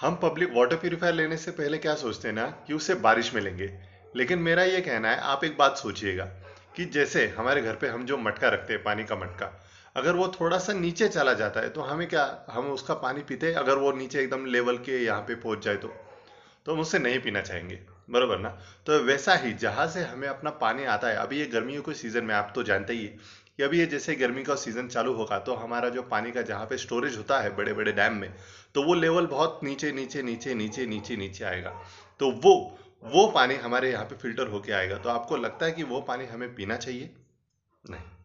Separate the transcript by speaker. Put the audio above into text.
Speaker 1: हम public water purifier लेने से पहले क्या सोचते हैं ना कि उसे बारिश में लेंगे लेकिन मेरा ये कहना है आप एक बात सोचिएगा कि जैसे हमारे घर पे हम जो मटका रखते हैं पानी का मटका अगर वो थोड़ा सा नीचे चला जाता है तो हमें क्या हम उसका पानी पीते अगर वो नीचे एकदम लेवल के यहाँ पे पहुँच जाए तो तो हम उससे नहीं पीना चाहेंगे बरबर ना तो वैसा ही जहाँ से हमें अपना पानी आता है अभी ये गर्मियों के सीज़न में आप तो जानते ही कि अभी ये जैसे गर्मी का सीज़न चालू होगा तो हमारा जो पानी का जहाँ पे स्टोरेज होता है बड़े बड़े डैम में तो वो लेवल बहुत नीचे नीचे नीचे नीचे नीचे नीचे आएगा तो वो वो पानी हमारे यहाँ पे फिल्टर होके आएगा तो आपको लगता है कि वो पानी हमें पीना चाहिए नहीं